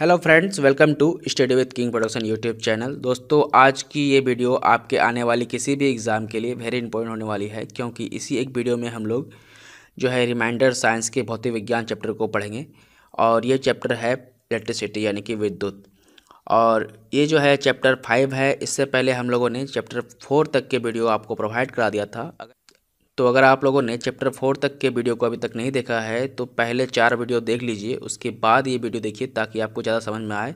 hello friends welcome to study with king production YouTube channel दोस्तों आज की ये वीडियो आपके आने वाली किसी भी एग्ज़ाम के लिए वेरी इंपॉर्टेंट होने वाली है क्योंकि इसी एक वीडियो में हम लोग जो है रिमाइंडर साइंस के भौतिक विज्ञान चैप्टर को पढ़ेंगे और ये चैप्टर है इलेक्ट्रिसिटी यानी कि विद्युत और ये जो है चैप्टर फाइव है इससे पहले हम लोगों ने चैप्टर फोर तक के वीडियो आपको प्रोवाइड करा दिया था अगर तो अगर आप लोगों ने चैप्टर फोर तक के वीडियो को अभी तक नहीं देखा है तो पहले चार वीडियो देख लीजिए उसके बाद ये वीडियो देखिए ताकि आपको ज़्यादा समझ में आए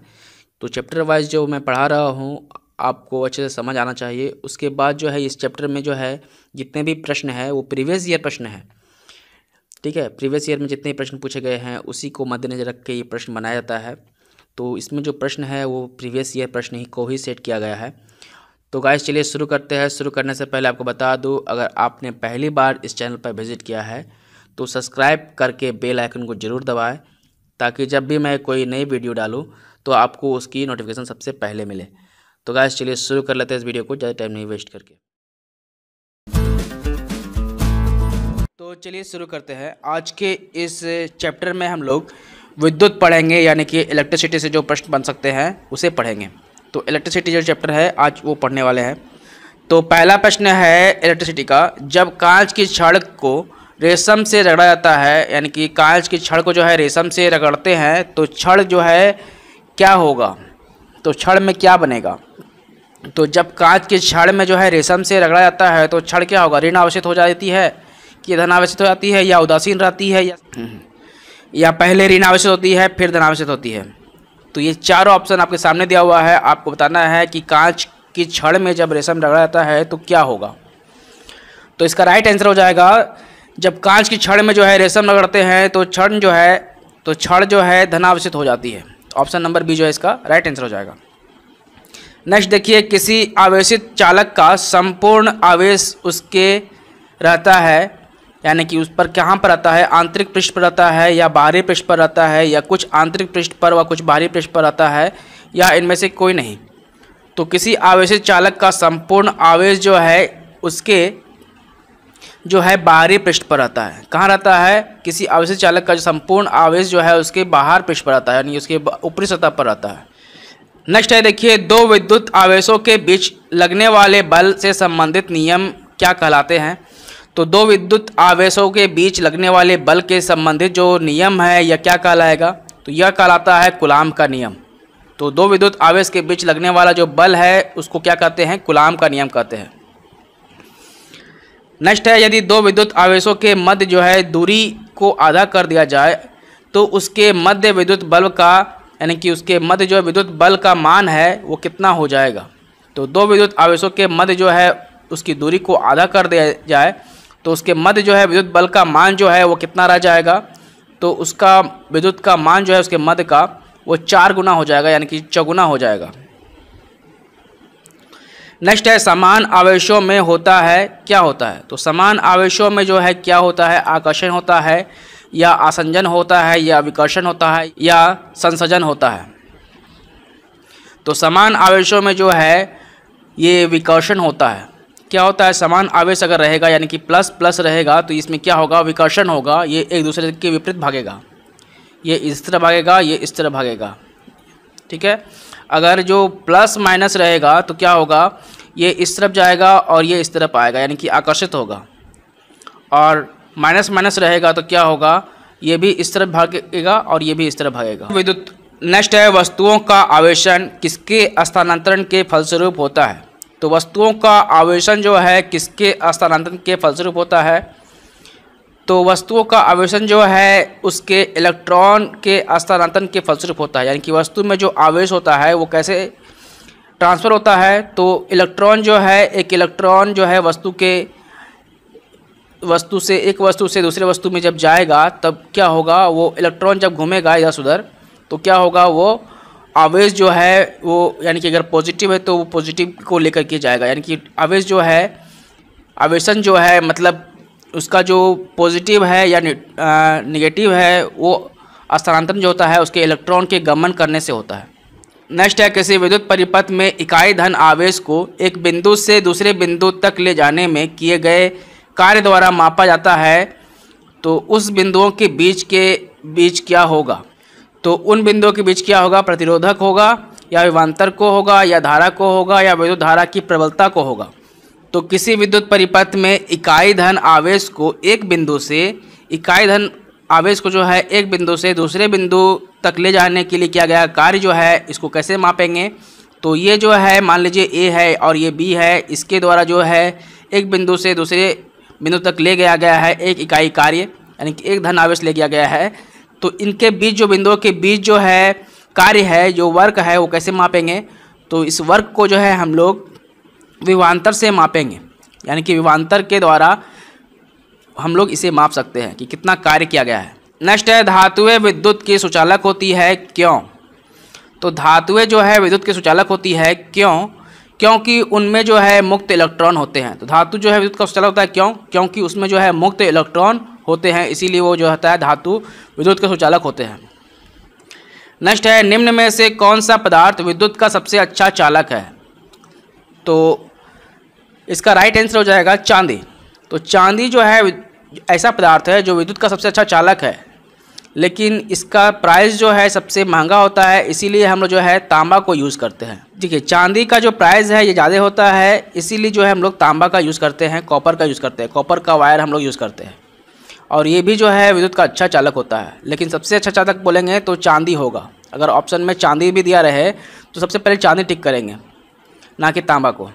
तो चैप्टर वाइज जो मैं पढ़ा रहा हूँ आपको अच्छे से समझ आना चाहिए उसके बाद जो है इस चैप्टर में जो है जितने भी प्रश्न हैं वो प्रीवियस ईयर प्रश्न है ठीक है प्रीवियस ईयर में जितने प्रश्न पूछे गए हैं उसी को मद्देनजर रख के ये प्रश्न बनाया जाता है तो इसमें जो प्रश्न है वो प्रीवियस ईयर प्रश्न ही को ही सेट किया गया है तो गाइस चलिए शुरू करते हैं शुरू करने से पहले आपको बता दूँ अगर आपने पहली बार इस चैनल पर विज़िट किया है तो सब्सक्राइब करके बेल आइकन को ज़रूर दबाएं ताकि जब भी मैं कोई नई वीडियो डालूँ तो आपको उसकी नोटिफिकेशन सबसे पहले मिले तो गाइस चलिए शुरू कर लेते हैं इस वीडियो को ज़्यादा टाइम नहीं वेस्ट करके तो चलिए शुरू करते हैं आज के इस चैप्टर में हम लोग विद्युत पढ़ेंगे यानी कि इलेक्ट्रिसिटी से जो प्रश्न बन सकते हैं उसे पढ़ेंगे तो इलेक्ट्रिसिटी जो चैप्टर है आज वो पढ़ने वाले हैं तो पहला प्रश्न है इलेक्ट्रिसिटी का जब कांच की छड़ को रेशम से रगड़ा जाता है यानी कि कांच की छड़ को जो है रेशम से रगड़ते हैं तो छड़ जो है क्या होगा तो छड़ में क्या बनेगा तो जब कांच की छड़ में जो है रेशम से रगड़ा जाता है तो छड़ क्या होगा ऋण आवश्यक हो जाती है कि धन आवश्यक हो जाती है या उदासीन रहती है या, या पहले ऋण आवश्यक होती है फिर धनावश्यक होती है तो ये चारों ऑप्शन आपके सामने दिया हुआ है आपको बताना है कि कांच की छड़ में जब रेशम रगड़ा जाता है तो क्या होगा तो इसका राइट आंसर हो जाएगा जब कांच की छड़ में जो है रेशम रगड़ते हैं तो छड़ जो है तो छड़ जो है धनावशित हो जाती है ऑप्शन नंबर बी जो है इसका राइट आंसर हो जाएगा नेक्स्ट देखिए किसी आवेशित चालक का संपूर्ण आवेश उसके रहता है यानी कि उस पर कहाँ पर आता है आंतरिक पृष्ठ पर आता है या बाहरी पृष्ठ पर आता है या कुछ आंतरिक पृष्ठ पर व कुछ बाहरी पृष्ठ पर आता है या इनमें से कोई नहीं तो किसी आवेश चालक का संपूर्ण आवेश जो है उसके जो है बाहरी पृष्ठ पर आता है कहाँ रहता है किसी आवेश चालक का जो संपूर्ण आवेश जो है उसके बाहर पृष्ठ पर आता है यानी उसके ऊपरी सतह पर आता है नेक्स्ट है देखिए दो विद्युत आवेशों के बीच लगने वाले बल से संबंधित नियम क्या कहलाते हैं तो दो विद्युत आवेशों के बीच लगने वाले बल के संबंधित जो नियम है यह क्या कहलाएगा तो यह कहलाता है गुलाम का नियम तो दो विद्युत आवेश के बीच लगने वाला जो बल है उसको क्या कहते हैं गुलाम का नियम कहते हैं नेक्स्ट है यदि दो विद्युत आवेशों के मध्य जो है दूरी को आधा कर दिया जाए तो उसके मध्य विद्युत बल्ब का यानी कि उसके मध्य जो विद्युत बल का मान है वो कितना हो जाएगा तो दो विद्युत आवेशों के मध्य जो है उसकी दूरी को आधा कर दिया जाए तो उसके मध्य जो है विद्युत बल का मान जो है वो कितना रह जाएगा तो उसका विद्युत का मान जो है उसके मध्य का वो चार गुना हो जाएगा यानी कि चौगुना हो जाएगा नेक्स्ट है समान आवेशों में होता है क्या होता है तो समान आवेशों में जो है क्या होता है आकर्षण होता है या आसंजन होता है या विकर्षण होता है या संसजन होता है तो समान आवेशों में जो है ये विकर्षण होता है क्या होता है समान आवेश अगर रहेगा यानी कि प्लस प्लस रहेगा तो इसमें क्या होगा विकर्षण होगा ये एक दूसरे के विपरीत भागेगा ये इस तरह भागेगा ये इस तरह भागेगा ठीक है अगर जो प्लस माइनस रहेगा तो क्या होगा ये इस तरफ जाएगा और ये इस तरफ आएगा यानी कि आकर्षित होगा और माइनस माइनस रहेगा तो क्या होगा ये भी इस तरफ भागेगा और ये भी इस तरफ भागेगा विद्युत नेक्स्ट है वस्तुओं का आवेशन किसके स्थानांतरण के फलस्वरूप होता है तो वस्तुओं का आवेशन जो है किसके स्थानांतरण के फलस्वरूप होता है तो वस्तुओं का आवेशन जो है उसके इलेक्ट्रॉन के स्थानांतरण के फलस्वरूप होता है यानी कि वस्तु में जो आवेश होता है वो कैसे ट्रांसफ़र होता है तो इलेक्ट्रॉन जो है एक इलेक्ट्रॉन जो है वस्तु के वस्तु से एक वस्तु से दूसरे वस्तु में जब जाएगा तब क्या होगा वो इलेक्ट्रॉन जब घूमेगा इधर उधर तो क्या होगा वो आवेश जो है वो यानी कि अगर पॉजिटिव है तो वो पॉजिटिव को लेकर के जाएगा यानी कि आवेश जो है आवेशन जो है मतलब उसका जो पॉजिटिव है या निगेटिव है वो स्थानांतरण जो होता है उसके इलेक्ट्रॉन के गमन करने से होता है नेक्स्ट है किसी विद्युत परिपथ में इकाई धन आवेश को एक बिंदु से दूसरे बिंदु तक ले जाने में किए गए कार्य द्वारा मापा जाता है तो उस बिंदुओं के बीच के बीच क्या होगा तो उन बिंदुओं के बीच क्या होगा प्रतिरोधक होगा या विवांतर को होगा या धारा को होगा या विद्युत धारा की प्रबलता को होगा तो किसी विद्युत परिपथ में इकाई धन आवेश को एक बिंदु से इकाई धन आवेश को जो है एक बिंदु से दूसरे बिंदु तक ले जाने के लिए किया गया कार्य जो है इसको कैसे मापेंगे तो ये जो है मान लीजिए ए है और ये बी है इसके द्वारा जो है एक बिंदु से दूसरे बिंदु तक ले गया गया है एक इकाई कार्य यानी कि एक धन आवेश ले गया गया है तो इनके बीच जो बिंदुओं के बीच जो है कार्य है जो वर्क है वो कैसे मापेंगे तो इस वर्क को जो है हम लोग विवांतर से मापेंगे यानी कि विवांतर के द्वारा हम लोग इसे माप सकते हैं कि कितना कार्य किया गया है नेक्स्ट है धातुएं विद्युत की सुचालक होती है क्यों तो धातुएं जो है विद्युत की सुचालक होती है क्यों क्योंकि उनमें जो है मुक्त इलेक्ट्रॉन होते हैं तो धातु जो है विद्युत का सुचालक होता है क्यों क्योंकि उसमें जो है मुक्त इलेक्ट्रॉन होते हैं इसीलिए वो जो होता है धातु विद्युत के सुचालक होते हैं नेक्स्ट है निम्न में से कौन सा पदार्थ विद्युत का सबसे अच्छा चालक है तो इसका राइट आंसर हो जाएगा चांदी तो चांदी जो है ऐसा पदार्थ है जो विद्युत का सबसे अच्छा चालक है लेकिन इसका प्राइस जो है सबसे महंगा होता है इसीलिए हम लोग जो है तांबा को यूज़ करते हैं देखिए चांदी का जो प्राइस है ये ज़्यादा होता है इसीलिए जो है हम लोग तांबा का यूज़ करते हैं कॉपर का यूज़ करते हैं कॉपर का वायर हम लोग यूज़ करते हैं और ये भी जो है विद्युत का अच्छा चालक होता है लेकिन सबसे अच्छा चालक बोलेंगे तो चांदी होगा अगर ऑप्शन में चांदी भी दिया रहे तो सबसे पहले चांदी टिक करेंगे ना कि तांबा को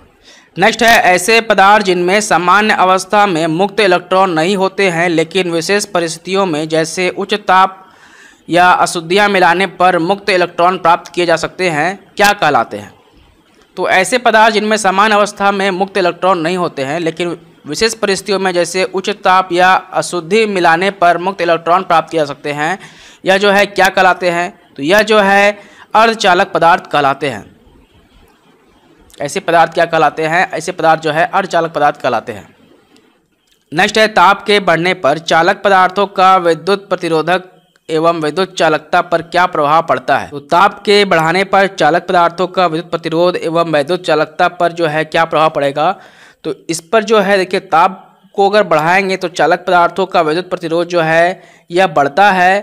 नेक्स्ट है ऐसे पदार्थ जिनमें सामान्य अवस्था में मुक्त इलेक्ट्रॉन नहीं होते हैं लेकिन विशेष परिस्थितियों में जैसे उच्च ताप या अशुद्धियाँ मिलाने पर मुक्त इलेक्ट्रॉन प्राप्त किए जा सकते हैं क्या कहलाते हैं तो ऐसे पदार्थ जिनमें समान अवस्था में मुक्त इलेक्ट्रॉन नहीं होते हैं लेकिन विशेष परिस्थितियों में जैसे उच्च ताप या अशुद्धि मिलाने पर मुक्त इलेक्ट्रॉन प्राप्त किया सकते हैं यह जो है क्या कहलाते हैं तो यह जो है अर्धचालक पदार्थ कहलाते हैं ऐसे पदार्थ क्या कहलाते हैं ऐसे पदार्थ जो है अर्धचालक पदार्थ कहलाते हैं नेक्स्ट है ताप के बढ़ने पर चालक पदार्थों का विद्युत प्रतिरोधक एवं विद्युत चालकता पर क्या प्रभाव पड़ता है तो ताप के बढ़ाने पर चालक पदार्थों का विद्युत प्रतिरोध एवं विद्युत चालकता पर जो है क्या प्रभाव पड़ेगा तो इस पर जो है देखिए ताप को अगर बढ़ाएंगे तो चालक पदार्थों का विद्युत प्रतिरोध जो है यह बढ़ता है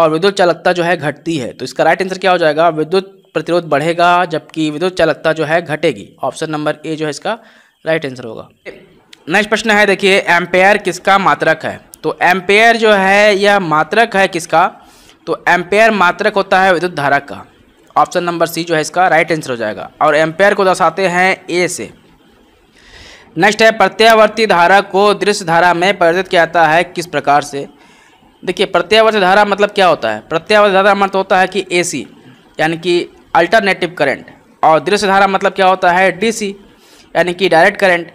और विद्युत चालकता जो है घटती है तो इसका राइट आंसर क्या हो जाएगा विद्युत प्रतिरोध बढ़ेगा जबकि विद्युत चालकता जो है घटेगी ऑप्शन नंबर ए जो है इसका राइट आंसर होगा नेक्स्ट प्रश्न है देखिए एम्पेयर किसका मात्रक है तो एम्पेयर जो है यह मात्रक है किसका तो एम्पेयर मात्रक होता है विद्युत धारा का ऑप्शन नंबर सी जो है इसका राइट आंसर हो जाएगा और एम्पेयर को दर्शाते हैं ए से नेक्स्ट है प्रत्यावर्ती धारा को दृश्य धारा में परिवर्तित किया जाता है किस प्रकार से देखिए प्रत्यावर्ती धारा मतलब क्या होता है प्रत्यावर्ती धारा मतलब होता है कि एसी यानी कि अल्टरनेटिव करंट और दृश्य धारा मतलब क्या होता है डीसी यानी कि डायरेक्ट करंट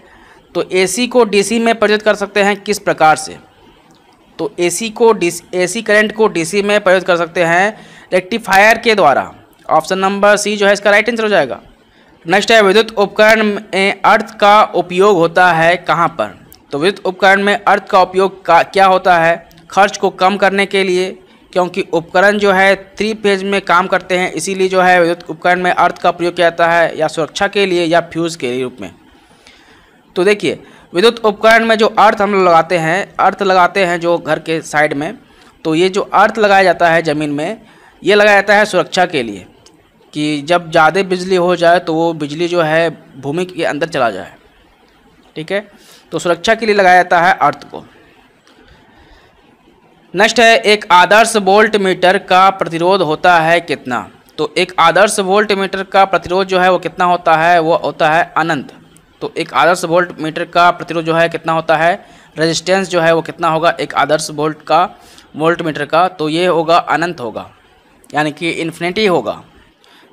तो एसी को डीसी में परिवर्तित कर सकते हैं किस प्रकार से तो सी को डी सी करंट को सी में परिवर्तित कर सकते हैं रेक्टिफायर के द्वारा ऑप्शन नंबर सी जो है इसका राइट आंसर हो जाएगा नेक्स्ट है विद्युत उपकरण में अर्थ का उपयोग होता है कहाँ पर तो विद्युत उपकरण में अर्थ का उपयोग का क्या होता है खर्च को कम करने के लिए क्योंकि उपकरण जो है थ्री फेज में काम करते हैं इसीलिए जो है विद्युत उपकरण में अर्थ का प्रयोग किया जाता है या सुरक्षा के लिए या फ्यूज़ के रूप में तो देखिए विद्युत उपकरण में जो अर्थ हम लगाते हैं अर्थ लगाते हैं जो घर के साइड में तो ये जो अर्थ लगाया जाता है ज़मीन में ये लगाया जाता है सुरक्षा के लिए कि जब ज़्यादा बिजली हो जाए तो वो बिजली जो है भूमि के अंदर चला जाए ठीक है तो सुरक्षा के लिए लगाया जाता है अर्थ को नेक्स्ट है एक आदर्श वोल्ट मीटर का प्रतिरोध होता है कितना तो एक आदर्श वोल्ट मीटर का प्रतिरोध जो है वो कितना होता है वो होता है अनंत तो एक आदर्श वोल्ट मीटर का प्रतिरोध जो है कितना होता है रेजिस्टेंस जो है वो कितना होगा एक आदर्श वोल्ट का वोल्ट मीटर का तो ये होगा अनंत होगा यानी कि इन्फिनिटी होगा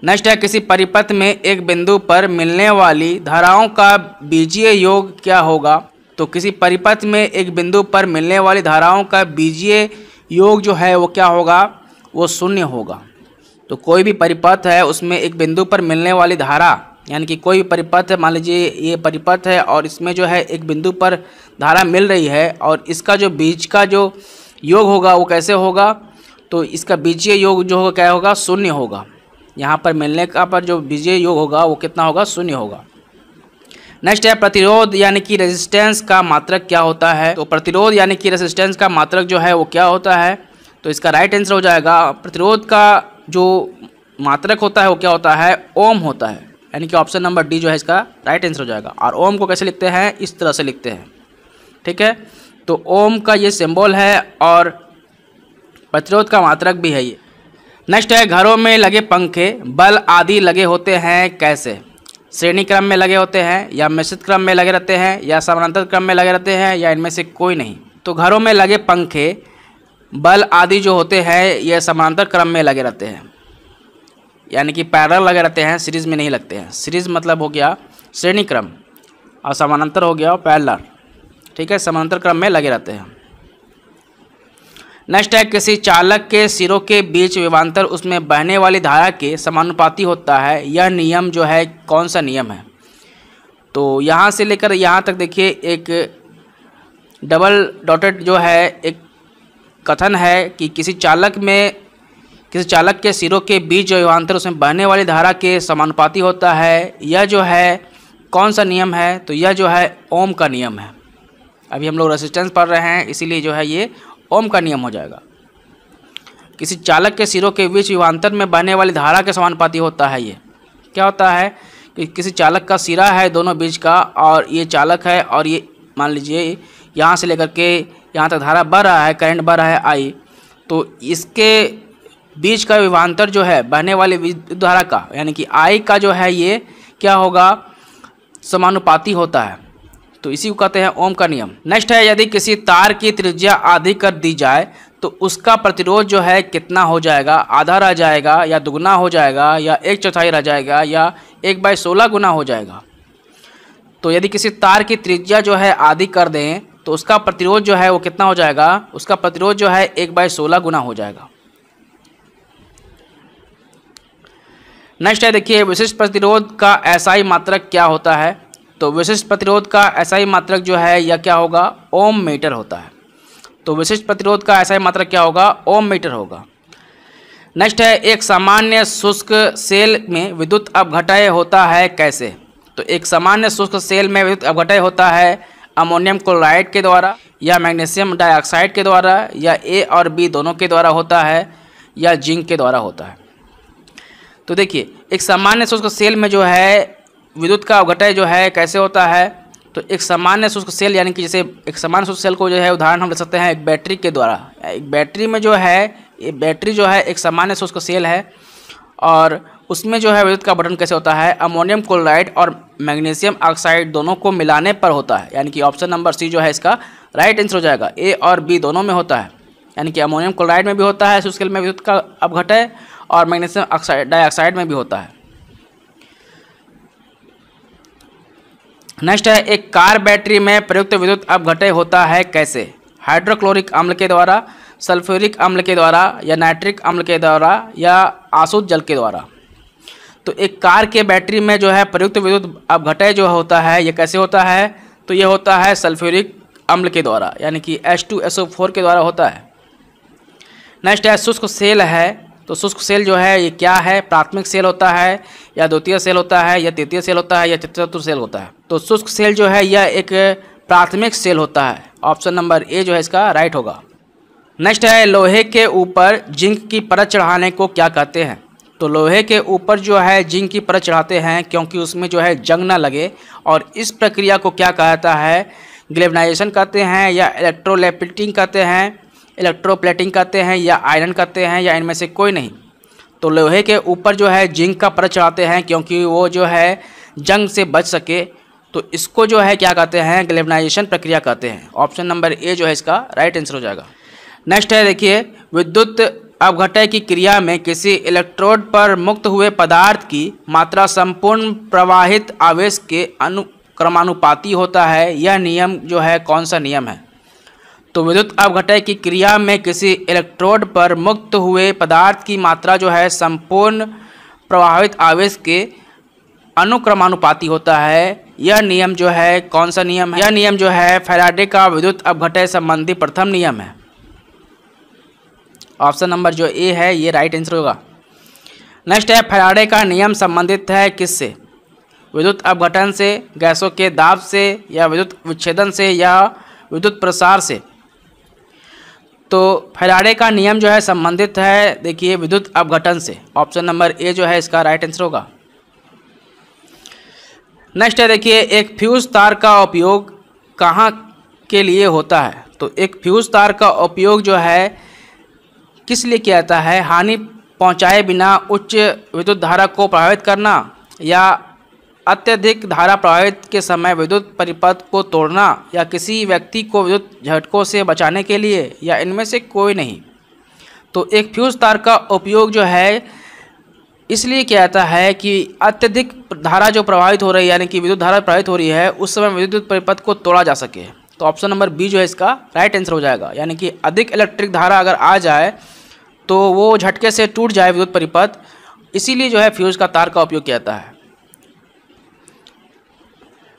नष्ट है किसी परिपथ में एक बिंदु पर मिलने वाली धाराओं का बीजीय योग क्या होगा तो किसी परिपथ में एक बिंदु पर मिलने वाली धाराओं का बीजीय योग जो है वो क्या होगा वो शून्य होगा तो कोई भी परिपथ है उसमें एक बिंदु पर मिलने वाली धारा यानी कि कोई भी परिपथ है मान लीजिए ये परिपथ है और इसमें जो है एक बिंदु पर धारा मिल रही है और इसका जो बीज का जो योग होगा वो कैसे होगा तो इसका बीजीय योग जो होगा क्या होगा शून्य होगा यहाँ पर मिलने का पर जो विजय योग होगा वो कितना होगा शून्य होगा नेक्स्ट है प्रतिरोध यानी कि रेजिस्टेंस का मात्रक क्या होता है तो प्रतिरोध यानी कि रेजिस्टेंस का मात्रक जो है वो क्या होता है तो इसका राइट आंसर हो जाएगा प्रतिरोध का जो मात्रक होता है वो क्या होता है ओम होता है यानी कि ऑप्शन नंबर डी जो है इसका राइट आंसर हो जाएगा और ओम को कैसे लिखते हैं इस तरह से लिखते हैं ठीक है तो ओम का ये सिंबल है और प्रतिरोध का मात्रक भी है ये नेक्स्ट है घरों में लगे पंखे बल आदि लगे होते हैं कैसे श्रेणी क्रम में लगे होते हैं या मिश्रित क्रम में लगे रहते हैं या समानांतर क्रम में लगे रहते हैं या इनमें से कोई नहीं तो घरों में लगे पंखे बल आदि जो होते हैं ये समानांतर क्रम में लगे रहते हैं यानी कि पैरल लगे रहते हैं सीरीज में नहीं लगते हैं सीरीज मतलब हो गया श्रेणी क्रम और समानांतर हो गया पैरलर ठीक है समानांतर क्रम में लगे रहते हैं नेक्स्ट है किसी चालक के सिरों के बीच विमानतर उसमें बहने वाली धारा के समानुपाती होता है यह नियम जो है कौन सा नियम है तो यहाँ से लेकर यहाँ तक देखिए एक डबल डॉटेड जो है एक कथन है कि किसी चालक में किसी चालक के सिरों के बीच जो विमानतर उसमें बहने वाली धारा के समानुपाती होता है यह जो है कौन सा नियम है तो यह जो है ओम का नियम है अभी हम लोग रेसिस्टेंस पढ़ रहे हैं इसीलिए जो है ये ओम का नियम हो जाएगा किसी चालक के सिरों के बीच विवांतर में बहने वाली धारा के समानुपाती होता है ये क्या होता है कि किसी चालक का सिरा है दोनों बीच का और ये चालक है और ये मान लीजिए यहाँ से लेकर के यहाँ तक धारा बढ़ रहा है करंट बढ़ रहा है आई तो इसके बीच का विवांतर जो है बहने वाली विद्युत धारा का यानी कि आई का जो है ये क्या होगा समानुपाती होता है तो इसी को कहते हैं ओम का नियम नेक्स्ट है यदि किसी तार की त्रिज्या आधी कर दी जाए तो उसका प्रतिरोध जो है कितना हो जाएगा आधा रह जाएगा या दुगुना हो जाएगा या एक चौथाई रह जाएगा या एक बाई सोलह गुना हो जाएगा तो यदि किसी तार की त्रिज्या जो है आधी कर दें तो उसका प्रतिरोध जो है वो कितना हो जाएगा उसका प्रतिरोध जो है एक बाई सोलह गुना हो जाएगा नेक्स्ट है देखिए विशिष्ट प्रतिरोध का ऐसा ही मात्रक क्या होता है तो विशिष्ट प्रतिरोध का ऐसा ही मात्रक जो है या क्या होगा ओम मीटर होता है तो विशिष्ट प्रतिरोध का ऐसा ही मात्रक क्या होगा ओम मीटर होगा नेक्स्ट है एक सामान्य शुष्क सेल में विद्युत अपघटय होता है कैसे तो एक सामान्य शुष्क सेल में विद्युत अपघटय होता है अमोनियम क्लोराइड के द्वारा या मैग्नीशियम डाइऑक्साइड के द्वारा या ए और बी दोनों के द्वारा होता है या जिंक के द्वारा होता है तो देखिए एक सामान्य शुष्क सेल में जो है विद्युत का अवघटय जो है कैसे होता है तो एक सामान्य शुष्क सेल यानी कि जैसे एक सामान्य शुष्क सेल को जो है उदाहरण हम ले सकते हैं एक बैटरी के द्वारा एक बैटरी में जो है ये बैटरी जो है एक सामान्य शुष्क सेल है और उसमें जो है विद्युत का बटन कैसे होता है अमोनियम क्लोराइड और मैग्नीशियम ऑक्साइड दोनों को मिलाने पर होता है यानी कि ऑप्शन नंबर सी जो है इसका राइट आंसर हो जाएगा ए और बी दोनों में होता है यानी कि अमोनियम क्लोराइड में भी होता है शुष्क सेल में विद्युत का अवघटय और मैग्नीशियम ऑक्साइड डाइऑक्साइड में भी होता है नेक्स्ट है एक कार बैटरी में प्रयुक्त विद्युत अपघटय होता है कैसे हाइड्रोक्लोरिक अम्ल के द्वारा सल्फ्यूरिक अम्ल के द्वारा या नाइट्रिक अम्ल के द्वारा या आसूद जल के द्वारा तो एक कार के बैटरी में जो है प्रयुक्त विद्युत अपघटय जो होता है यह कैसे होता है तो ये होता है सल्फ्यूरिक अम्ल के द्वारा यानी कि H two S O four के द्वारा होता है नेक्स्ट है शुष्क सेल है तो शुष्क सेल जो है ये क्या है प्राथमिक सेल होता है या द्वितीय सेल होता है या तृतीय सेल होता है या चतुर्थ सेल होता है तो शुष्क सेल जो है यह एक प्राथमिक सेल होता है ऑप्शन नंबर ए जो है इसका राइट होगा नेक्स्ट है लोहे के ऊपर जिंक की परत चढ़ाने को क्या कहते हैं तो लोहे के ऊपर जो है जिंक की परत चढ़ाते हैं क्योंकि उसमें जो है जंग ना लगे और इस प्रक्रिया को क्या कहता है ग्लेबनाइजेशन कहते हैं या इलेक्ट्रोलेपिटिंग कहते हैं इलेक्ट्रोप्लेटिंग कहते हैं या आयरन कहते हैं या इनमें से कोई नहीं तो लोहे के ऊपर जो है जिंक का परत चढ़ाते हैं क्योंकि वो जो है जंग से बच सके तो इसको जो है क्या कहते हैं ग्लेबनाइजेशन प्रक्रिया कहते हैं ऑप्शन नंबर ए जो है इसका राइट आंसर हो जाएगा नेक्स्ट है देखिए विद्युत अवघटय की क्रिया में किसी इलेक्ट्रोड पर मुक्त हुए पदार्थ की मात्रा संपूर्ण प्रवाहित आवेश के अनुक्रमानुपाती होता है यह नियम जो है कौन सा नियम है तो विद्युत अवघटय की क्रिया में किसी इलेक्ट्रोड पर मुक्त हुए पदार्थ की मात्रा जो है संपूर्ण प्रभावित आवेश के अनुक्रमानुपाती होता है यह नियम जो है कौन सा नियम है यह नियम जो है फैराडे का विद्युत अवघटय संबंधी प्रथम नियम है ऑप्शन नंबर जो ए है ये राइट आंसर होगा नेक्स्ट है फैराडे का नियम संबंधित है किससे विद्युत अवघटन से गैसों के दाब से या विद्युत विच्छेदन से या विद्युत प्रसार से तो फैराडे का नियम जो है संबंधित है देखिए विद्युत अपघटन से ऑप्शन नंबर ए जो है इसका राइट आंसर होगा नेक्स्ट है देखिए एक फ्यूज तार का उपयोग कहाँ के लिए होता है तो एक फ्यूज तार का उपयोग जो है किस लिए किया जाता है हानि पहुँचाए बिना उच्च विद्युत धारा को प्रभावित करना या अत्यधिक धारा प्रवाहित के समय विद्युत परिपथ को तोड़ना या किसी व्यक्ति को विद्युत झटकों से बचाने के लिए या इनमें से कोई नहीं तो एक फ्यूज़ तार का उपयोग जो है इसलिए किया जाता है कि अत्यधिक धारा जो प्रभावित हो रही है यानी कि विद्युत धारा प्रभावित हो रही है उस समय विद्युत परिपथ को तोड़ा जा सके तो ऑप्शन नंबर बी जो है इसका राइट आंसर हो जाएगा यानी कि अधिक इलेक्ट्रिक धारा अगर आ जाए तो वो झटके से टूट जाए विद्युत परिपथ इसीलिए जो है फ्यूज़ का तार का उपयोग किया जाता है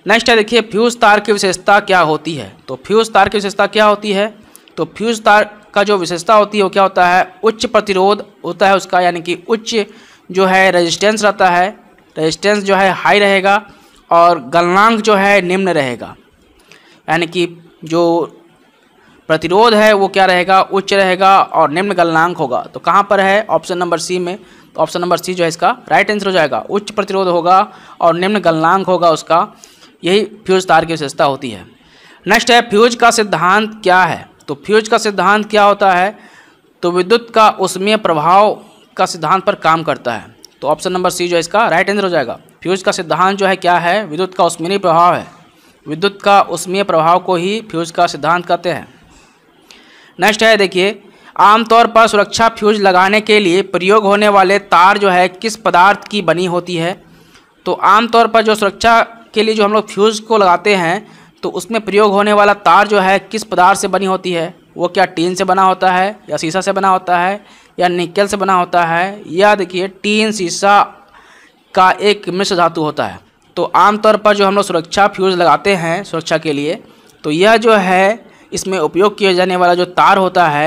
नेक्स्ट है देखिए फ्यूज तार की विशेषता क्या होती है तो फ्यूज तार की विशेषता क्या होती है तो फ्यूज तार का जो विशेषता होती है वो क्या होता है उच्च प्रतिरोध होता है उसका यानी कि उच्च जो है रेजिस्टेंस रहता है रेजिस्टेंस जो है हाई रहेगा और गलनांक जो है निम्न रहेगा यानी कि जो प्रतिरोध है वो क्या रहेगा उच्च रहेगा और निम्न गलनांक होगा तो कहाँ पर है ऑप्शन नंबर सी में तो ऑप्शन नंबर सी जो है इसका राइट आंसर हो जाएगा उच्च प्रतिरोध होगा और निम्न गलनांक होगा उसका यही फ्यूज तार की विशेषता होती है नेक्स्ट है फ्यूज का सिद्धांत क्या है तो फ्यूज का सिद्धांत क्या होता है तो विद्युत का उसमें प्रभाव का सिद्धांत पर काम करता है तो ऑप्शन नंबर सी जो है इसका राइट आंसर हो जाएगा फ्यूज का सिद्धांत जो है क्या है विद्युत का उसमें प्रभाव है विद्युत का उसमें प्रभाव को ही फ्यूज का सिद्धांत कहते हैं नेक्स्ट है देखिए आमतौर पर सुरक्षा फ्यूज लगाने के लिए प्रयोग होने वाले तार जो है किस पदार्थ की बनी होती है तो आमतौर पर जो सुरक्षा के लिए जो हम लोग फ्यूज़ को लगाते हैं तो उसमें प्रयोग होने वाला तार जो है किस पदार्थ से बनी होती है वो क्या टीन से बना होता है या शीशा से बना होता है या निकल से बना होता है या देखिए टीन शीशा का एक मिश्र धातु होता है तो आमतौर पर जो हम लोग सुरक्षा फ्यूज़ लगाते हैं सुरक्षा के लिए तो यह जो है इसमें उपयोग किया जाने वाला जो तार होता है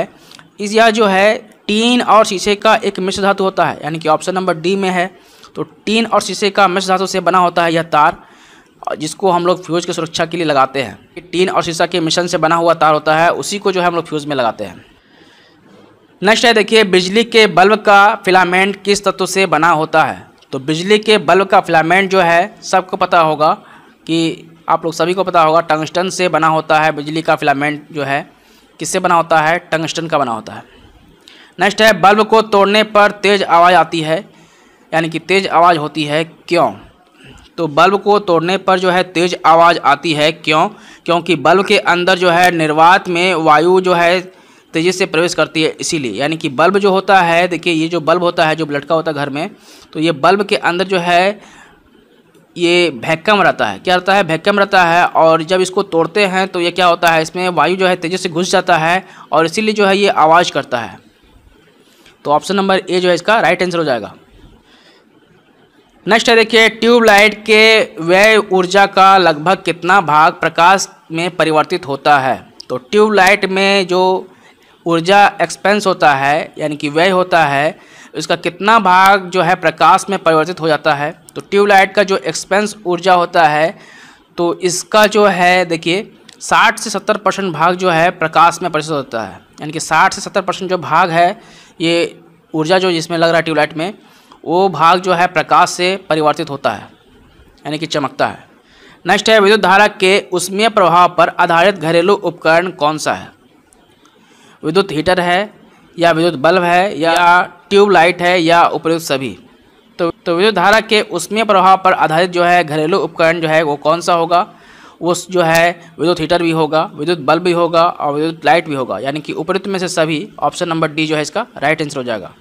इस यह जो है टीन और शीशे का एक मिश्र धातु होता है यानी कि ऑप्शन नंबर डी में है तो टीन और शीशे का मिश्र धातु से बना होता है यह तार जिसको हम लोग फ्यूज़ की सुरक्षा के लिए लगाते हैं टीन और शीशा के मिशन से बना हुआ तार होता है उसी को जो है हम लोग फ्यूज़ में लगाते हैं नेक्स्ट है देखिए बिजली के बल्ब का फिलामेंट किस तत्व से बना होता है तो बिजली के बल्ब का फिलामेंट जो है सबको पता होगा कि आप लोग सभी को पता होगा टंगस्टन से बना होता है बिजली का फिलामेंट जो है किससे बना होता है टंगस्टन का बना होता है नेक्स्ट है बल्ब को तोड़ने पर तेज़ आवाज़ आती है यानी कि तेज़ आवाज़ होती है क्यों तो बल्ब को तोड़ने पर जो है तेज़ आवाज़ आती है क्यों क्योंकि बल्ब के अंदर जो है निर्वात में वायु जो है तेज़ी से प्रवेश करती है इसीलिए यानी कि बल्ब जो होता है देखिए ये जो बल्ब होता है जो लटका होता है घर में तो ये बल्ब के अंदर जो है ये भैक्कम रहता है क्या रहता है भैक्कम रहता है और जब इसको तोड़ते हैं तो ये क्या होता है इसमें वायु जो है तेज़ी से घुस जाता है और इसीलिए जो है ये आवाज़ करता है तो ऑप्शन नंबर ए जो है इसका राइट आंसर हो जाएगा नेक्स्ट है देखिए ट्यूबलाइट के व्यय ऊर्जा का लगभग कितना भाग प्रकाश में परिवर्तित होता है तो ट्यूबलाइट में जो ऊर्जा एक्सपेंस होता है यानी कि व्यय होता है इसका कितना भाग जो है प्रकाश में परिवर्तित हो जाता है तो ट्यूबलाइट का जो एक्सपेंस ऊर्जा होता है तो इसका जो है देखिए 60 से 70 परसेंट भाग जो है प्रकाश में परिवर्तित होता है यानी कि 60 से 70 परसेंट जो भाग है ये ऊर्जा जो जिसमें लग रहा है ट्यूबलाइट में वो भाग जो है प्रकाश से परिवर्तित होता है यानी कि चमकता है नेक्स्ट है विद्युत धारा के उसमें प्रभाव पर आधारित घरेलू उपकरण कौन सा है विद्युत हीटर है या विद्युत बल्ब है या ट्यूबलाइट है या उपयुक्त सभी तो तो विद्युत धारा के उसमें प्रभाव पर आधारित जो है घरेलू उपकरण जो है वो कौन सा होगा वो जो है विद्युत हीटर भी होगा विद्युत बल्ब भी होगा और विद्युत लाइट भी होगा यानी कि उपयुक्त में से सभी ऑप्शन नंबर डी जो है इसका राइट आंसर हो जाएगा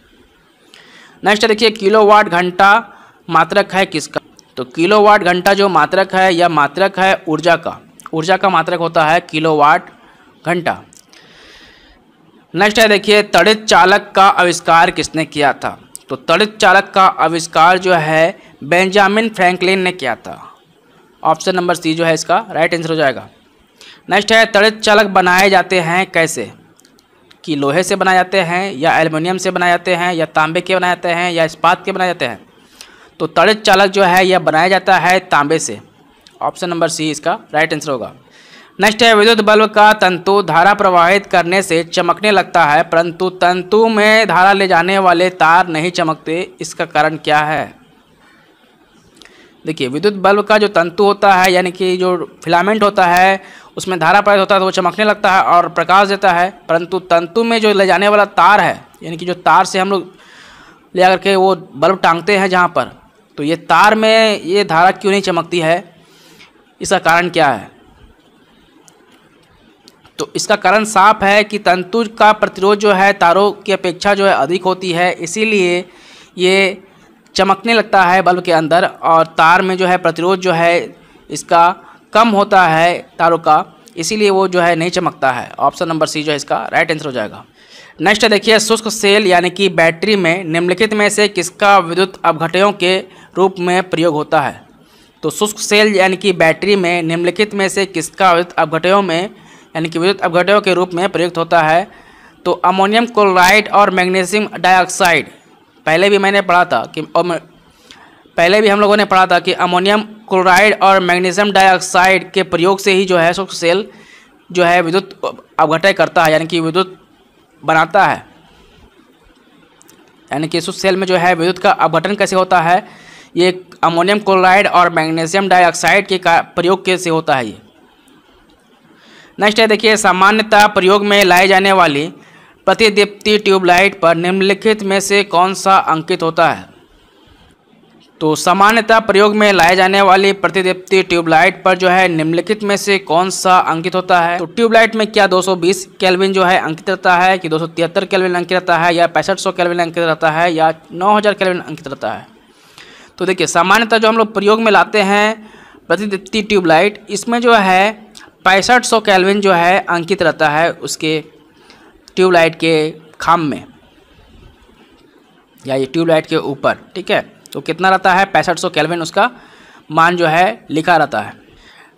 नेक्स्ट देखिए किलोवाट घंटा मात्रक है किसका तो किलोवाट घंटा जो मात्रक है यह मात्रक है ऊर्जा का ऊर्जा का मात्रक होता है किलोवाट घंटा नेक्स्ट है देखिए तड़ित चालक का आविष्कार किसने किया था तो तड़ित चालक का आविष्कार जो है बेंजामिन फ्रैंकलिन ने किया था ऑप्शन नंबर सी जो है इसका राइट आंसर हो जाएगा नेक्स्ट है तड़ित चालक बनाए जाते हैं कैसे कि लोहे से बनाए जाते हैं या एल्युमिनियम से बनाए जाते हैं या तांबे के बनाए जाते हैं या इस्पात के बनाए जाते हैं तो तड़ित चालक जो है यह बनाया जाता है तांबे से ऑप्शन नंबर सी इसका राइट आंसर होगा नेक्स्ट है विद्युत बल्ब का तंतु धारा प्रवाहित करने से चमकने लगता है परंतु तंतु में धारा ले जाने वाले तार नहीं चमकते इसका कारण क्या है देखिए विद्युत बल्ब का जो तंतु होता है यानी कि जो फिलामेंट होता है उसमें धारा पैदा होता है तो वो चमकने लगता है और प्रकाश देता है परंतु तंतु में जो ले जाने वाला तार है यानी कि जो तार से हम लोग ले आकर के वो बल्ब टांगते हैं जहाँ पर तो ये तार में ये धारा क्यों नहीं चमकती है इसका कारण क्या है तो इसका कारण साफ है कि तंतु का प्रतिरोध जो है तारों की अपेक्षा जो है अधिक होती है इसीलिए ये चमकने लगता है बल्ब के अंदर और तार में जो है प्रतिरोध जो है इसका कम होता है तारों का इसीलिए वो जो है नहीं चमकता है ऑप्शन नंबर सी जो है इसका राइट आंसर हो जाएगा नेक्स्ट देखिए शुष्क सेल यानी कि बैटरी में निम्नलिखित में से किसका विद्युत अपघटयों के रूप में प्रयोग होता है तो शुष्क सेल यानी कि बैटरी में निम्नलिखित में से किसका विद्युत अवघटों में यानी कि विद्युत अवघटों के रूप में प्रयुक्त होता है तो अमोनियम क्लोराइड और मैग्नीशियम डाइऑक्साइड पहले भी मैंने पढ़ा था कि पहले भी हम लोगों ने पढ़ा था कि अमोनियम क्लोराइड और मैग्नीशियम डाइऑक्साइड के प्रयोग से ही जो है सो सेल जो है विद्युत अवघटय करता है यानी कि विद्युत बनाता है यानी कि सेल में जो है विद्युत का अवघटन कैसे होता है ये अमोनियम क्लोराइड और मैग्नीशियम डाइऑक्साइड के प्रयोग कैसे होता है ये नेक्स्ट है देखिए सामान्यतः प्रयोग में लाई जाने वाली प्रतिदीप्ति ट्यूबलाइट पर निम्नलिखित में से कौन सा अंकित होता है तो सामान्यतः प्रयोग में लाए जाने वाली प्रतिदीप्ति ट्यूबलाइट पर जो है निम्नलिखित में से कौन सा अंकित होता है तो ट्यूबलाइट में क्या 220 केल्विन जो है अंकित रहता है कि दो सौ केल्विन अंकित रहता है या पैंसठ सौ केलविन अंकित रहता है या 9000 केल्विन अंकित रहता है तो देखिए सामान्यतः जो हम लोग प्रयोग में लाते हैं प्रतिदीप्ति ट्यूबलाइट इसमें जो है पैंसठ सौ कैलविन जो है अंकित रहता है उसके ट्यूबलाइट के खाम में या ये ट्यूबलाइट के ऊपर ठीक है तो कितना रहता है पैंसठ सौ कैलविन उसका मान जो है लिखा रहता है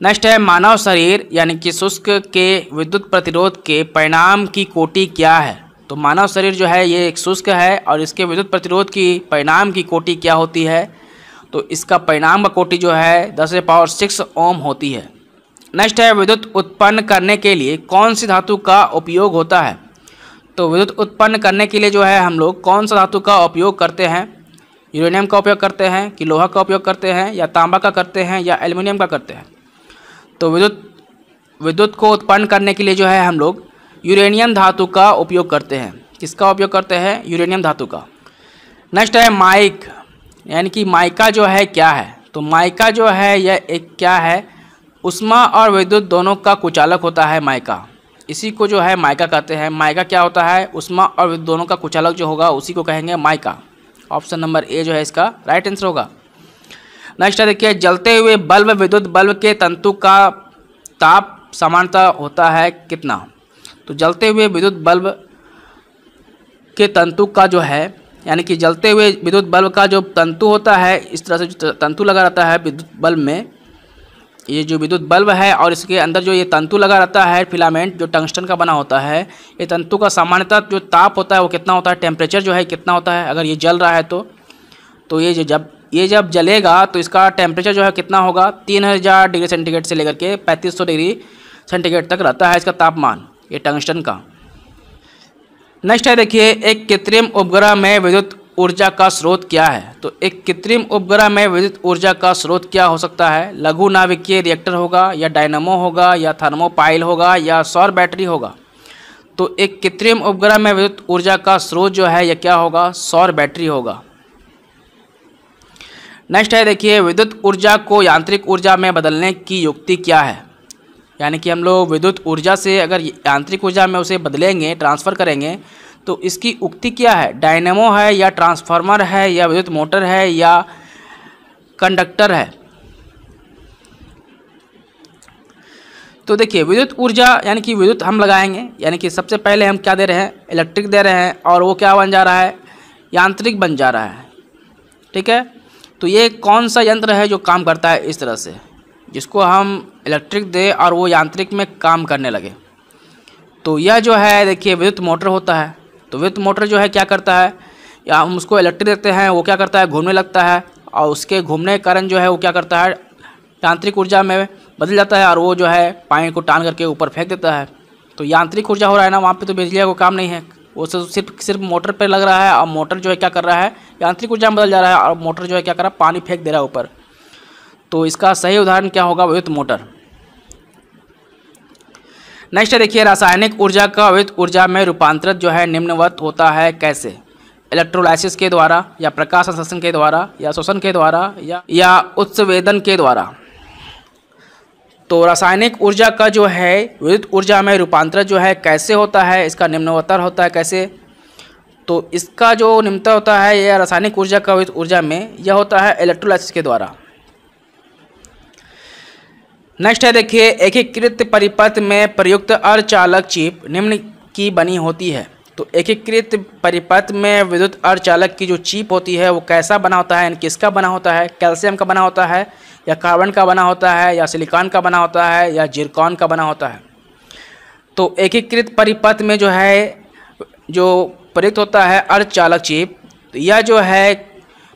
नेक्स्ट है मानव शरीर यानी कि शुष्क के विद्युत प्रतिरोध के परिणाम की कोटि क्या है तो मानव शरीर जो है ये एक शुष्क है और इसके विद्युत प्रतिरोध की परिणाम की कोटि क्या होती है तो इसका परिणाम का कोटि जो है दस पावर सिक्स ओम होती है नेक्स्ट है विद्युत उत्पन्न करने के लिए कौन सी धातु का उपयोग होता है तो विद्युत उत्पन्न करने के लिए जो है हम लोग कौन सा धातु का उपयोग करते हैं यूरेनियम का उपयोग करते हैं कि लोहा का उपयोग करते हैं या तांबा का करते हैं या एल्युमिनियम का करते हैं तो विद्युत विद्युत को उत्पन्न करने के लिए जो है हम लोग यूरेनियम धातु का उपयोग करते हैं किसका उपयोग करते हैं यूरेनियम धातु का नेक्स्ट है माइक यानी कि माइका जो है क्या है तो माइका जो है यह एक क्या है उष्मा और विद्युत दोनों का कुचालक होता है माइका इसी को जो है माइका कहते हैं माइका क्या होता है उष्मा और विद्युत दोनों का कुचालक जो होगा उसी को कहेंगे माइका ऑप्शन नंबर ए जो है इसका राइट आंसर होगा नेक्स्ट है देखिए जलते हुए बल्ब विद्युत बल्ब के तंतु का ताप समानता होता है कितना तो जलते हुए विद्युत बल्ब के तंतु का जो है यानी कि जलते हुए विद्युत बल्ब का जो तंतु होता है इस तरह से जो तंतु लगा रहता है विद्युत बल्ब में ये जो विद्युत बल्ब है और इसके अंदर जो ये तंतु लगा रहता है फिलामेंट जो टंगस्टन का बना होता है ये तंतु का सामान्यतः जो ताप होता है वो कितना होता है टेम्परेचर जो है कितना होता है अगर ये जल रहा है तो तो ये जो जब ये जब जलेगा तो इसका टेम्परेचर जो है कितना होगा तीन हज़ार डिग्री सेंटीग्रेड से लेकर के पैंतीस सौ डिग्री सेंटीग्रेड तक रहता है इसका तापमान ये टंगस्टन का नेक्स्ट है देखिए एक कृत्रिम उपग्रह में विद्युत ऊर्जा का स्रोत क्या है तो एक कृत्रिम उपग्रह में विद्युत ऊर्जा का स्रोत क्या हो सकता है लघु नाविकीय रिएक्टर होगा या डायनमो होगा या थर्मोपाइल होगा या सौर बैटरी होगा तो एक कृत्रिम उपग्रह में विद्युत ऊर्जा का स्रोत जो है यह क्या होगा सौर बैटरी होगा नेक्स्ट है देखिए विद्युत ऊर्जा को यांत्रिक ऊर्जा में बदलने की युक्ति क्या है यानी कि हम लोग विद्युत ऊर्जा से अगर यांत्रिक ऊर्जा में उसे बदलेंगे ट्रांसफ़र करेंगे तो इसकी उक्ति क्या है डायनेमो है या ट्रांसफार्मर है या विद्युत मोटर है या कंडक्टर है तो देखिए विद्युत ऊर्जा यानी कि विद्युत हम लगाएंगे यानी कि सबसे पहले हम क्या दे रहे हैं इलेक्ट्रिक दे रहे हैं और वो क्या बन जा रहा है यांत्रिक बन जा रहा है ठीक है तो ये कौन सा यंत्र है जो काम करता है इस तरह से जिसको हम इलेक्ट्रिक दे और वो यांत्रिक में काम करने लगे तो यह जो है देखिए विद्युत मोटर होता है तो विथ मोटर जो है क्या करता है या हम उसको इलेक्ट्रिक देते हैं वो क्या करता है घूमने लगता है और उसके घूमने के कारण जो है वो क्या करता है यांत्रिक ऊर्जा में बदल जाता है और वो जो है पानी को टान करके ऊपर फेंक देता है तो यांत्रिक ऊर्जा हो रहा है ना वहाँ पे तो बिजली का काम नहीं है वो सिर्फ सिर्फ मोटर पर लग रहा है और मोटर जो है क्या कर रहा है यांत्रिक ऊर्जा में बदल जा रहा है और मोटर जो है क्या कर रहा है पानी फेंक दे रहा है ऊपर तो इसका सही उदाहरण क्या होगा विथ मोटर नेक्स्ट देखिए रासायनिक ऊर्जा का अवैध ऊर्जा में रूपांतरित जो है निम्नवत होता है कैसे इलेक्ट्रोलाइसिस के द्वारा या प्रकाश संश्लेषण के द्वारा या शोषण के द्वारा या या उत्सवेदन के द्वारा तो रासायनिक ऊर्जा का जो है विद्युत ऊर्जा में रूपांतरण जो है कैसे होता है इसका निम्नवतर होता है कैसे तो इसका जो निम्नतर होता है यह रासायनिक ऊर्जा का विद्युत ऊर्जा में यह होता है इलेक्ट्रोलाइसिस के द्वारा नेक्स्ट है देखिए एकीकृत परिपथ में प्रयुक्त अर्चालक चिप निम्न की बनी होती है तो एकीकृत परिपथ में विद्युत अर्चालक की जो चिप होती है वो कैसा बना होता है यानी किसका बना होता है कैल्शियम का बना होता है या कार्बन का बना होता है या सिलिकॉन का बना होता है या जिरकॉन का बना होता है तो एकीकृत परिपथ में जो है जो प्रयुक्त होता है अर्धचालक चिप तो यह जो है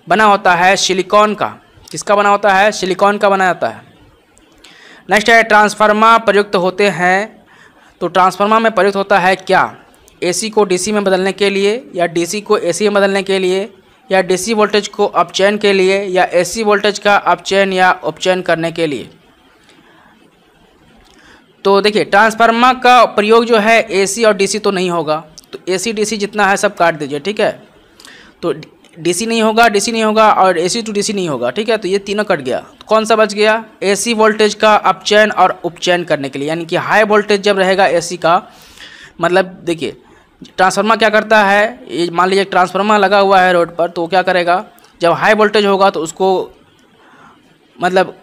बना होता है सिलिकॉन का किसका बना होता है सिलिकॉन का बना होता है नेक्स्ट है ट्रांसफार्मा प्रयुक्त होते हैं तो ट्रांसफार्मा में प्रयुक्त होता है क्या एसी को डीसी में बदलने के लिए या डीसी को एसी में बदलने के लिए या डीसी वोल्टेज को अपचयन के लिए या एसी वोल्टेज का अपचयन या उपचयन करने के लिए तो देखिए ट्रांसफार्मा का प्रयोग जो है एसी और डीसी तो नहीं होगा तो एसी डीसी जितना है सब काट दीजिए ठीक है तो डीसी नहीं होगा डीसी नहीं होगा और एसी टू डीसी नहीं होगा ठीक है तो ये तीनों कट गया तो कौन सा बच गया एसी वोल्टेज का अपचयन और उपचयन करने के लिए यानी कि हाई वोल्टेज जब रहेगा एसी का मतलब देखिए ट्रांसफार्मर क्या करता है ये मान लीजिए ट्रांसफार्मर लगा हुआ है रोड पर तो वो क्या करेगा जब हाई वोल्टेज होगा तो उसको मतलब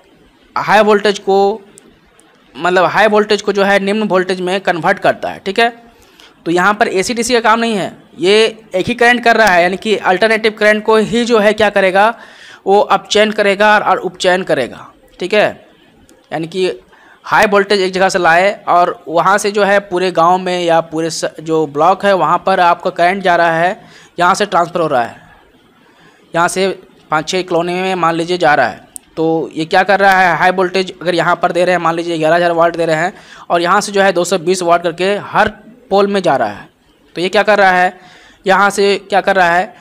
हाई वोल्टेज को मतलब हाई वोल्टेज को जो है निम्न वोल्टेज में कन्वर्ट करता है ठीक है तो यहाँ पर ए सी का काम नहीं है ये एक ही करंट कर रहा है यानी कि अल्टरनेटिव करंट को ही जो है क्या करेगा वो अपचयन करेगा और उपचैन करेगा ठीक है यानी कि हाई वोल्टेज एक जगह से लाए और वहाँ से जो है पूरे गांव में या पूरे जो ब्लॉक है वहाँ पर आपका करंट जा रहा है यहाँ से ट्रांसफ़र हो रहा है यहाँ से पाँच छः कॉलोनी में मान लीजिए जा रहा है तो ये क्या कर रहा है हाई वोल्टेज अगर यहाँ पर दे रहे हैं मान लीजिए ग्यारह हज़ार वाट दे रहे हैं और यहाँ से जो है 220 वाट करके हर पोल में जा रहा है तो ये क्या कर रहा है यहाँ से क्या कर रहा है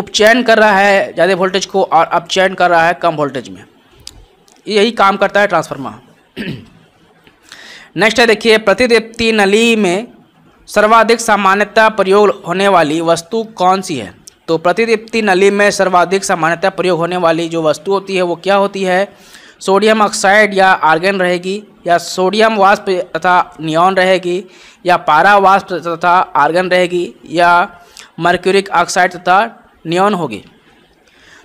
उपचयन कर रहा है ज़्यादा वोल्टेज को और अपचयन कर रहा है कम वोल्टेज में यही काम करता है ट्रांसफार्मर नेक्स्ट है देखिए प्रतिदीप्ति नली में सर्वाधिक सामान्यता प्रयोग होने वाली वस्तु कौन सी है तो प्रतिदीप्ति नली में सर्वाधिक सामान्यता प्रयोग होने वाली जो वस्तु होती है वो क्या होती है सोडियम ऑक्साइड या आर्गन रहेगी या सोडियम वाष्प तथा नियॉन रहेगी या पारा वाष्प तथा आर्गन रहेगी या मर्क्यूरिक ऑक्साइड तथा नियॉन होगी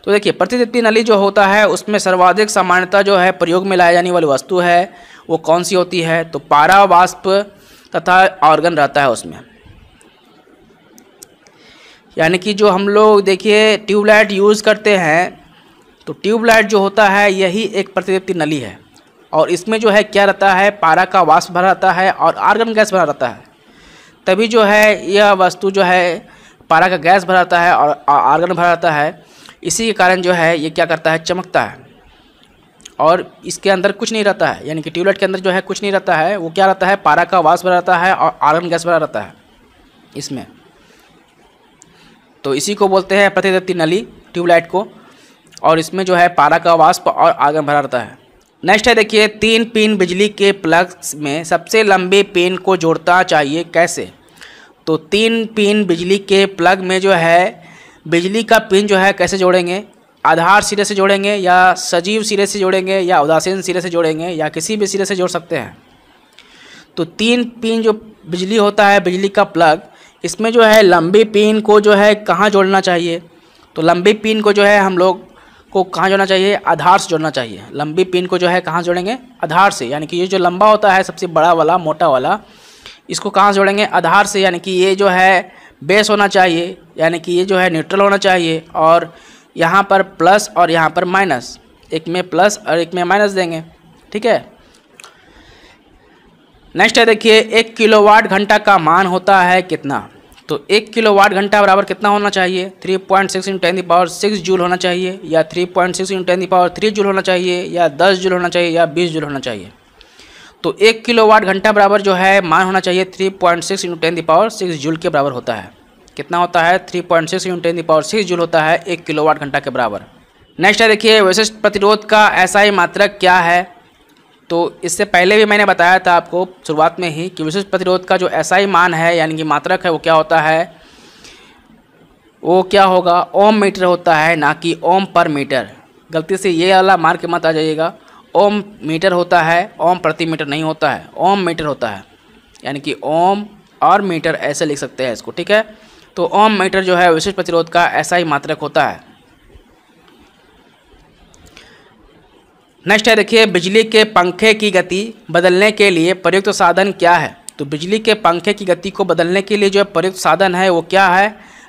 तो देखिए प्रतिदीप्ति नली जो होता है उसमें सर्वाधिक सामान्यता जो है प्रयोग में लाई जाने वाली वस्तु है वो कौन सी होती है तो पारा वाष्प तथा ऑर्गन रहता है उसमें यानी कि जो हम लोग देखिए ट्यूबलाइट यूज़ करते हैं तो ट्यूबलाइट जो होता है यही एक प्रतिदीप्ति नली है और इसमें जो है क्या रहता है पारा का वाष्प भरा रहता है और आर्गन गैस भरा रहता है तभी जो है यह वस्तु जो है पारा का गैस भरा रहता है और आर्गन भरा रहता है इसी के कारण जो है ये क्या करता है चमकता है और इसके अंदर कुछ नहीं रहता है यानी कि ट्यूबलाइट के अंदर जो है कुछ नहीं रहता है वो क्या रहता है पारा का वाष्प भरा रहता है और आर्गन गैस भरा रहता है इसमें तो इसी को बोलते हैं प्रतिदीप्ति नली ट्यूबलाइट को और इसमें जो है पारा का वाष्प और आगन भरा रहता है नेक्स्ट है देखिए तीन पिन बिजली के प्लग में सबसे लंबे पिन को जोड़ना चाहिए कैसे तो तीन पिन बिजली के प्लग में जो है बिजली का पिन जो है कैसे जोड़ेंगे आधार सिरे से जोड़ेंगे या सजीव सिरे से जोड़ेंगे या उदासीन सिरे से जोड़ेंगे या किसी भी सिरे से जोड़ सकते हैं तो तीन पिन जो बिजली होता है बिजली का प्लग इसमें जो है लंबी पिन को जो है कहाँ जोड़ना चाहिए तो लंबी पिन को जो है हम लोग को कहाँ जोड़ना चाहिए आधार से जोड़ना चाहिए लंबी पिन को जो है कहाँ जोड़ेंगे आधार से यानी कि ये जो लंबा होता है सबसे बड़ा वाला मोटा वाला इसको कहाँ से जोड़ेंगे आधार से यानी कि ये जो है बेस होना चाहिए यानी कि ये जो है न्यूट्रल होना चाहिए और यहाँ पर प्लस और यहाँ पर माइनस एक में प्लस और एक में माइनस देंगे ठीक है नेक्स्ट है देखिए एक किलोवाट घंटा का मान होता है कितना तो एक किलो वाट घंटा बराबर कितना होना चाहिए three point six in ten power six joule होना चाहिए या three point six into ten power three joule होना चाहिए या दस जूल होना चाहिए या बीस जूल होना चाहिए तो एक किलो वाट घंटा बराबर जो है मान होना चाहिए three point six into ten power six joule के बराबर होता है कितना होता है three point six into ten power six joule होता है एक किलो वाट घंटा के बराबर नेक्स्ट है देखिए वैशिष्ट प्रतिरोध का ऐसा ही मात्रक क्या है तो इससे पहले भी मैंने बताया था आपको शुरुआत में ही कि विशिष्ट प्रतिरोध का जो ऐसा ही मान है यानी कि मात्रक है वो क्या होता है वो क्या होगा ओम मीटर होता है ना कि ओम पर मीटर गलती से ये वाला मार्क मत आ जाइएगा ओम मीटर होता है ओम प्रति मीटर नहीं होता है ओम मीटर होता है यानी कि ओम और मीटर ऐसे लिख सकते हैं इसको ठीक है तो ओम मीटर जो है विशिष्ट प्रतिरोध का ऐसा ही मात्रक होता है नेक्स्ट है देखिए बिजली के पंखे की गति बदलने के लिए प्रयुक्त साधन क्या है तो बिजली के पंखे की गति को बदलने के लिए जो है प्रयुक्त साधन है वो क्या है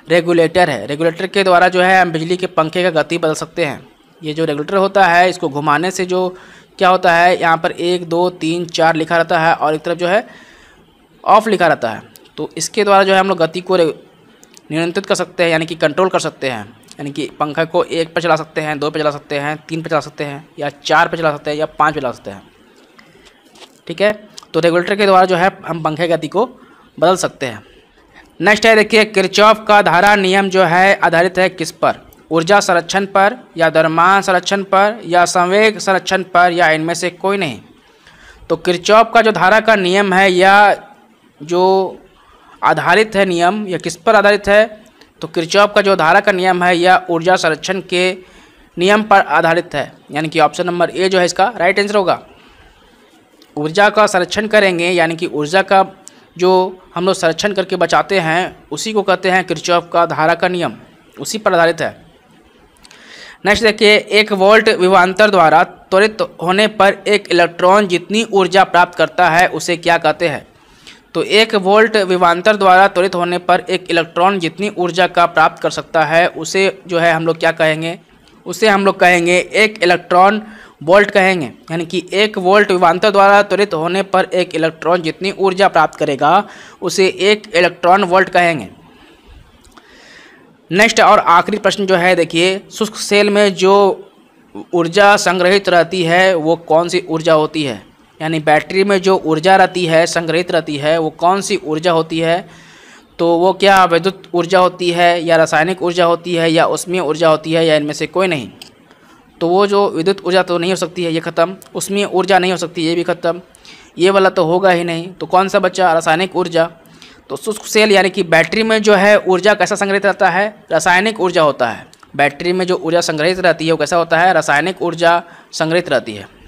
रेगुलेटर है रेगुलेटर के द्वारा जो है हम बिजली के पंखे का गति बदल सकते हैं ये जो रेगुलेटर होता है इसको घुमाने से जो क्या होता है यहाँ पर एक दो तीन चार लिखा रहता है और एक तरफ जो है ऑफ लिखा रहता है तो इसके द्वारा जो है हम लोग गति को नियंत्रित कर सकते हैं यानी कि कंट्रोल कर सकते हैं यानी कि पंखा को एक पर चला सकते हैं दो पर चला सकते हैं तीन पर चला सकते हैं या चार पर चला सकते हैं या पाँच पर चला सकते हैं ठीक है तो रेगुलेटर के द्वारा जो है हम पंखे गति को बदल सकते हैं नेक्स्ट है देखिए किरचॉफ का धारा नियम जो है आधारित है किस पर ऊर्जा संरक्षण पर या दरमान संरक्षण पर या संवेग संरक्षण पर या इनमें से कोई नहीं तो किरचॉफ का जो धारा का नियम है या जो आधारित है नियम या किस पर आधारित है तो किरचॉप का जो धारा का नियम है यह ऊर्जा संरक्षण के नियम पर आधारित है यानी कि ऑप्शन नंबर ए जो है इसका राइट आंसर होगा ऊर्जा का संरक्षण करेंगे यानी कि ऊर्जा का जो हम लोग संरक्षण करके बचाते हैं उसी को कहते हैं किरचॉप का धारा का नियम उसी पर आधारित है नेक्स्ट देखिए एक वोल्ट विवांतर द्वारा त्वरित होने पर एक इलेक्ट्रॉन जितनी ऊर्जा प्राप्त करता है उसे क्या कहते हैं तो एक वोल्ट विवांतर द्वारा त्वरित होने पर एक इलेक्ट्रॉन जितनी ऊर्जा का प्राप्त कर सकता है उसे जो है हम लोग क्या कहेंगे उसे हम लोग कहेंगे एक इलेक्ट्रॉन वोल्ट कहेंगे यानी कि एक वोल्ट विवांतर द्वारा त्वरित होने पर एक इलेक्ट्रॉन जितनी ऊर्जा प्राप्त करेगा उसे एक इलेक्ट्रॉन वोल्ट कहेंगे नेक्स्ट और आखिरी प्रश्न जो है देखिए शुष्क सेल में जो ऊर्जा संग्रहित रहती है वो कौन सी ऊर्जा होती है यानी बैटरी में जो ऊर्जा रहती है संग्रहित रहती है वो कौन सी ऊर्जा होती है तो वो क्या विद्युत ऊर्जा होती है या रासायनिक ऊर्जा होती है या उसमें ऊर्जा होती है या इनमें से कोई नहीं तो वो जो विद्युत ऊर्जा तो नहीं हो सकती है ये ख़त्म उसमें ऊर्जा नहीं हो सकती ये भी ख़त्म ये वाला तो होगा ही नहीं तो कौन सा बच्चा रासायनिक ऊर्जा तो शुष्क सेल यानी कि बैटरी में जो है ऊर्जा कैसा संग्रहित रहता है रासायनिक ऊर्जा होता है बैटरी में जो ऊर्जा संग्रहित रहती है वो कैसा होता है रासायनिक ऊर्जा संग्रहित रहती है